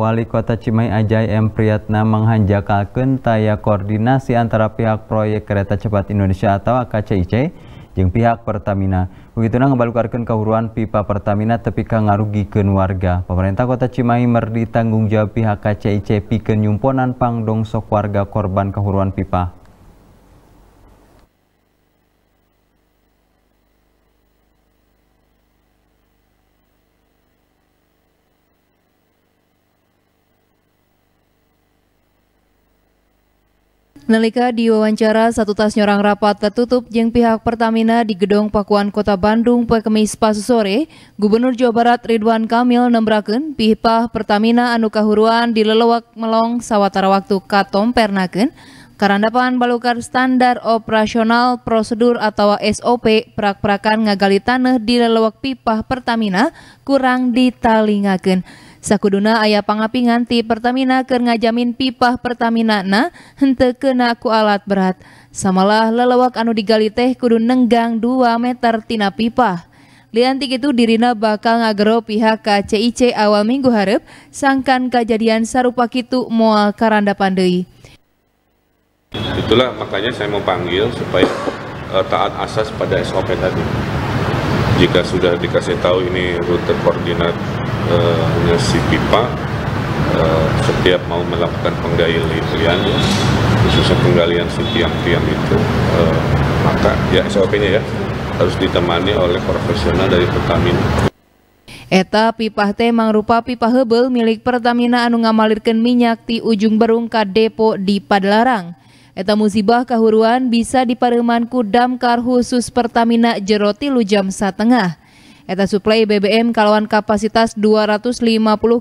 Wali Kota Cimahi Ajay M. Priyatna menghanjakalkan taya koordinasi antara pihak proyek kereta cepat Indonesia atau KCIC jeung pihak Pertamina. ke ngebalukarkan kehuruan pipa Pertamina tepi ka ngarugikan warga. Pemerintah Kota Cimahi merdi tanggung jawab pihak KCIC pikeun nyumponan pangdong sok warga korban kehuruan pipa. Nalika diwawancara satu tas nyorang rapat tertutup yang pihak Pertamina di gedung Pakuan Kota Bandung pekemis pasu sore, Gubernur Jawa Barat Ridwan Kamil nembraken pihak Pertamina anu kahuruan di lelewak melong sawatara waktu katom pernaken, Karandapan balukar standar operasional prosedur atau SOP prak-prakan ngagali tanah di lelewak pipah Pertamina kurang ditalingaken. Sakuduna ayah pangapingan ti Pertamina keur ngajamin pipah Pertamina na hente kena ku alat berat. Samalah lelewak anu digali teh kudu nenggang 2 meter tina pipah. Liantik itu dirina bakal ngagero pihak KCIC awal minggu harap sangkan kejadian sarupa kitu mual karanda pandei. Itulah makanya saya mau panggil supaya uh, taat asas pada SOP tadi jika sudah dikasih tahu ini rute koordinatnya eh, si pipa uh, setiap mau melakukan penggalian khususnya penggalian si tiang-tiang itu uh, maka ya SOP-nya ya harus ditemani oleh profesional dari Pertamina Eta pipa teh mangrupa pipa hebel milik Pertamina anu ngamalirkan minyak di ujung berung ka depo di Padalarang. Eta musibah kahuruan bisa dipareman ku damkar khusus Pertamina jero Lujam satengah. Eta suplai BBM kalawan kapasitas 250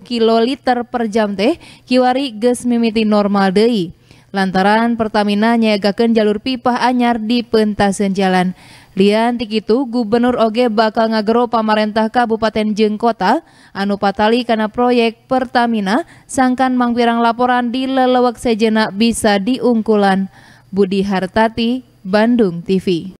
kiloliter per jam teh, kiwari ges mimiti normal deh lantaran Pertamina nyegakan jalur pipah anyar di pentasen jalan. Lian tikitu Gubernur Oge bakal ngagero pamarentah Kabupaten Jengkota anu patali karena proyek Pertamina sangkan mangpirang laporan di lelewak sejenak bisa diungkulan. Budi Hartati, Bandung TV.